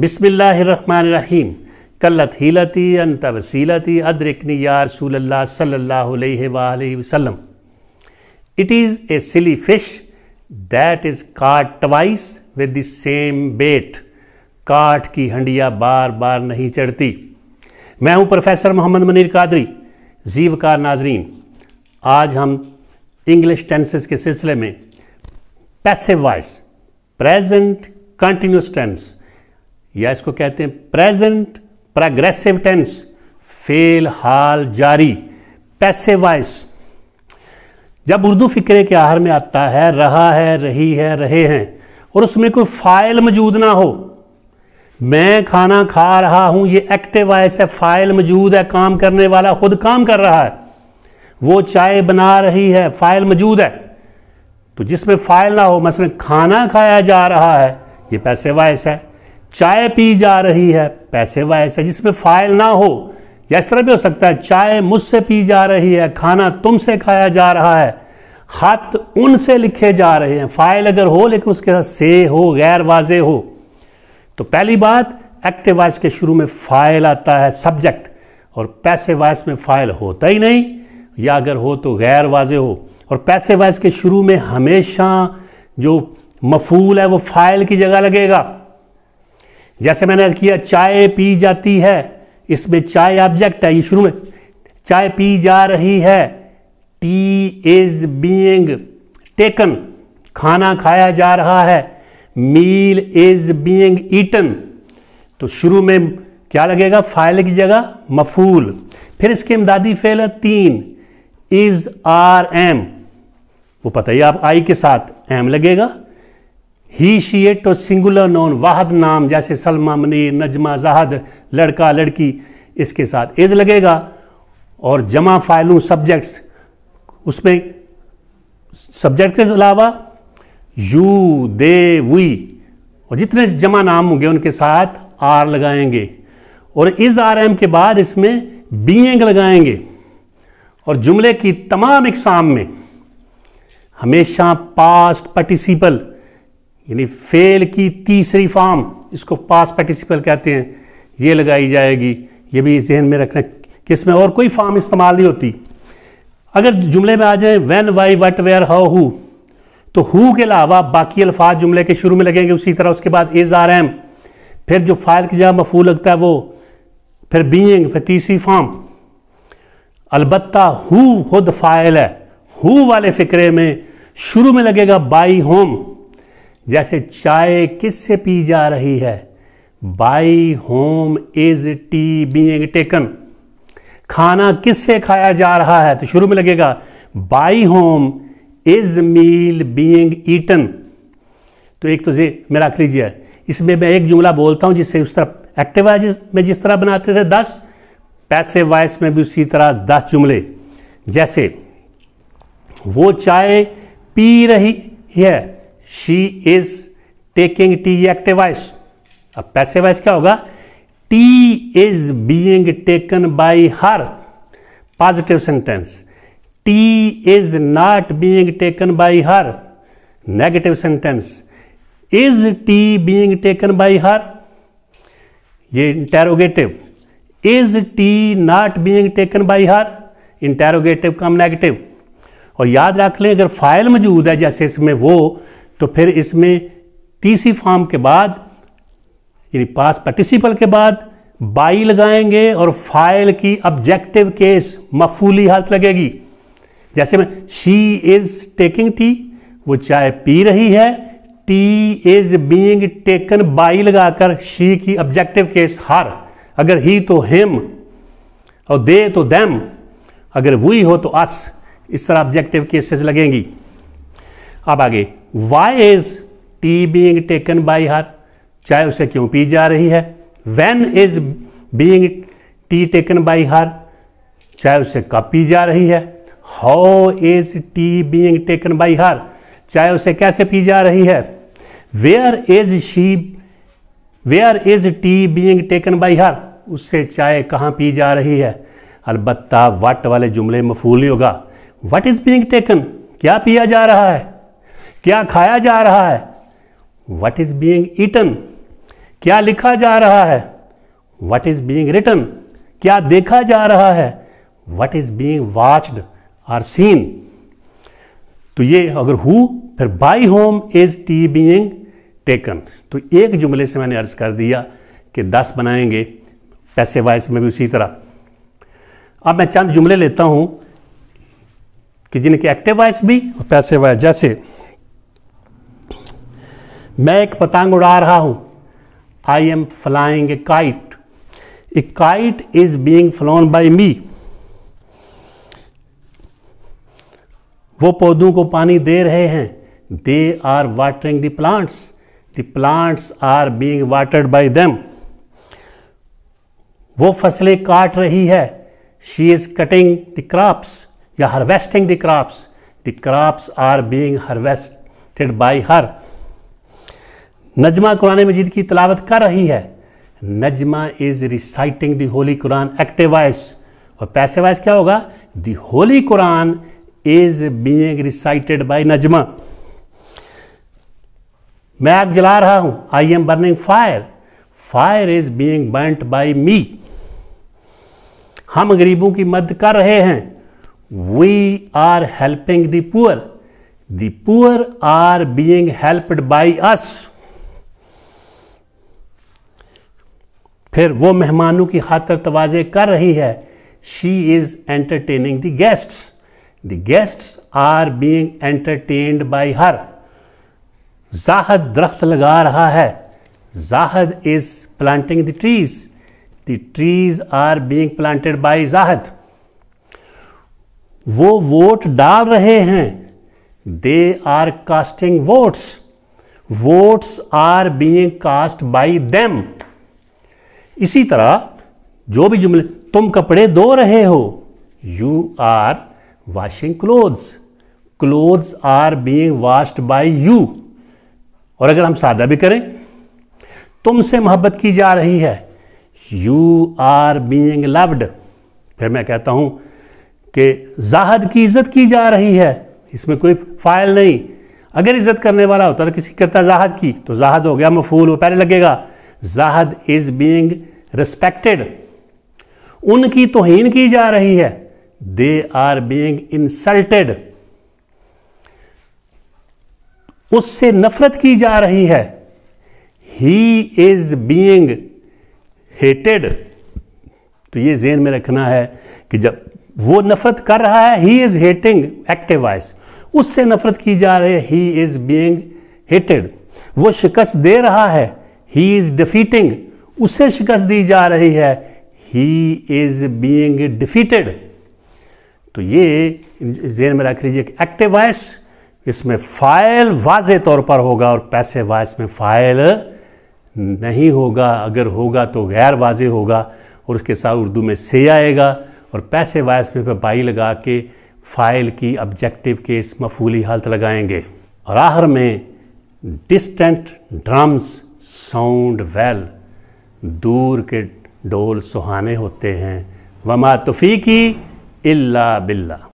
बिसमीम कल्लत हीलती अन तवसीलती अदरकनी या रसूल सल्ला it is a silly fish that is caught twice with the same bait काठ की हंडिया बार बार नहीं चढ़ती मैं हूं प्रोफेसर मोहम्मद मनीर कादरी जीवकार नाजरीन आज हम इंग्लिश टेंसेस के सिलसिले में passive voice present continuous tense या इसको कहते हैं प्रेजेंट प्रोग्रेसिव टेंस फेल हाल जारी पैसे वाइस जब उर्दू फिक्रे के आहार में आता है रहा है रही है रहे हैं और उसमें कोई फाइल मौजूद ना हो मैं खाना खा रहा हूं ये एक्टिव वाइस है फाइल मौजूद है काम करने वाला खुद काम कर रहा है वो चाय बना रही है फाइल मौजूद है तो जिसमें फाइल ना हो मसलन खाना खाया जा रहा है ये पैसे वाइस है चाय पी जा रही है पैसे वैसे जिसमें फाइल ना हो या इस तरह भी हो सकता है चाय मुझसे पी जा रही है खाना तुमसे खाया जा रहा है हाथ उनसे लिखे जा रहे हैं फाइल अगर हो लेकिन उसके साथ से हो गैर वाजे हो तो पहली बात एक्टिव वॉइस के शुरू में फाइल आता है सब्जेक्ट और पैसे वॉइस में फाइल होता ही नहीं या अगर हो तो गैर वाजे हो और पैसे वॉइस के शुरू में हमेशा जो मफूल है वो फाइल की जगह लगेगा जैसे मैंने किया चाय पी जाती है इसमें चाय ऑब्जेक्ट है ये शुरू में चाय पी जा रही है टी इज बीइंग टेकन खाना खाया जा रहा है मील इज बीइंग ईटन तो शुरू में क्या लगेगा फाइल की जगह मफूल फिर इसके इमदादी फेल है तीन इज आर एम वो पता ही आप आई के साथ एम लगेगा ही शीट और सिंगुलर नॉन वाहद नाम जैसे सलमा मनीर नजमा जहद लड़का लड़की इसके साथ इज लगेगा और जमा फाइलों सब्जेक्ट्स उसमें सब्जेक्ट के अलावा यू दे वी और जितने जमा नाम होंगे उनके साथ आर लगाएंगे और इज आर एम के बाद इसमें बीएंग लगाएंगे और जुमले की तमाम इकसाम में हमेशा पास्ट पार्टिसिपल यानी फेल की तीसरी फॉर्म इसको पास पार्टिसिपल कहते हैं ये लगाई जाएगी ये भी जहन में रखना कि इसमें और कोई फॉर्म इस्तेमाल नहीं होती अगर जुमले में आ जाए when why what where how who तो हु के अलावा बाकी अल्फाज जुमले के शुरू में लगेंगे उसी तरह उसके बाद इज आर एम फिर जो फाइल की जगह मफूल लगता है वो फिर बींग फिर तीसरी फॉर्म अलबत्ता हु खुद फाइल है हु वाले फ़िक्रे में शुरू में लगेगा बाई होम जैसे चाय किससे पी जा रही है by whom is tea being taken खाना किससे खाया जा रहा है तो शुरू में लगेगा by whom is meal being eaten तो एक तो जे मेरा आखिरी जी है इसमें मैं एक जुमला बोलता हूं जिससे उस तरह एक्टिव में जिस तरह बनाते थे दस पैसे वाइस में भी उसी तरह दस जुमले जैसे वो चाय पी रही है she is taking tea active voice अब पैसे वाइस क्या होगा tea is being taken by her positive sentence tea is not being taken by her negative sentence is tea being taken by her ये interrogative is tea not being taken by her interrogative cum negative और याद रख लें अगर file मौजूद है जैसे इसमें वो तो फिर इसमें तीसरी फॉर्म के बाद यानी पास पार्टिसिपल के बाद बाई लगाएंगे और फाइल की ऑब्जेक्टिव केस मफूली हालत लगेगी जैसे में शी इज टेकिंग टी वो चाय पी रही है tea is being taken by लगाकर शी की ऑब्जेक्टिव केस हर अगर ही तो हिम और दे तो दैम अगर वही हो तो अस इस तरह ऑब्जेक्टिव केसेस लगेंगी अब आगे why is tea being taken by her चाय उसे क्यों पी जा रही है when is being tea taken by her चाय उसे कब पी जा रही है how is tea being taken by her चाय उसे कैसे पी जा रही है where is she where is tea being taken by her उससे चाय कहाँ पी जा रही है अलबत्ता वट वाले जुमले फूल नहीं होगा वट इज़ बींग टेकन क्या पिया जा रहा है क्या खाया जा रहा है वट इज़ बींग ईटन क्या लिखा जा रहा है वट इज़ बींग रिटन क्या देखा जा रहा है what is being watched or seen तो ये अगर हु फिर by whom is tea being taken तो एक जुमले से मैंने अर्ज़ कर दिया कि दस बनाएंगे पैसे वाइस में भी उसी तरह अब मैं चंद जुमले लेता हूं कि जिनके एक्टिव वाइस भी और पैसे वाइस जैसे मैं एक पतंग उड़ा रहा हूं I am flying a kite a kite is being flown by me वो पौधों को पानी दे रहे हैं they are watering the plants the plants are being watered by them वो फसलें काट रही है she is cutting the crops या harvesting the crops the crops are being harvested by her Najma Quran Majeed की तलावत कर रही है Najma is reciting the holy Quran active voice और पैसे वाइस क्या होगा the holy Quran is being recited by Najma मैं आग जला रहा हूं I am burning fire fire is being burnt by me हम गरीबों की मदद कर रहे हैं we are helping the poor the poor are being helped by us फिर वो मेहमानों की खातर तवाजे कर रही है she is entertaining the guests the guests are being entertained by हर जाहद दरख्त लगा रहा है Zahid is planting the trees the trees are being planted by Zahid वो वोट डाल रहे हैं they are casting votes votes are being cast by them इसी तरह जो भी जुमले तुम कपड़े धो रहे हो you are washing clothes clothes are being washed by you और अगर हम सादा भी करें तुमसे मोहब्बत की जा रही है यू आर बींग लव्ड फिर मैं कहता हूं कि जाहद की इज्जत की जा रही है इसमें कोई फाइल नहीं अगर इज्जत करने वाला होता तो किसी करता जाहद की तो जाहद हो गया मफूल वो पहले लगेगा जाहद इज बींग रिस्पेक्टेड उनकी तोहन की जा रही है दे आर बींग इंसल्टेड उससे नफरत की जा रही है ही इज बींग हेटेड तो ये जेन में रखना है कि जब वो नफरत कर रहा है he is hating active voice उससे नफरत की जा रही है ही इज बींग हेटेड वो शिकस्त दे रहा है ही इज डिफीटिंग उसे शिकस्त दी जा रही है ही इज बींग डिफीटेड तो ये जेन में रख लीजिए एक्टिव वॉइस इसमें फाइल वाज तौर पर होगा और पैसे वॉइस में फाइल नहीं होगा अगर होगा तो गैर वाज होगा और उसके साथ उर्दू में से आएगा और पैसे वायस में बाई लगा के फाइल की ऑब्जेक्टिव के इस मफूली हालत लगाएंगे और आखिर में डिस्टेंट ड्रम्स साउंड वेल दूर के डोल सुहाने होते हैं वमा तुफ़ी की इल्ला बिल्ला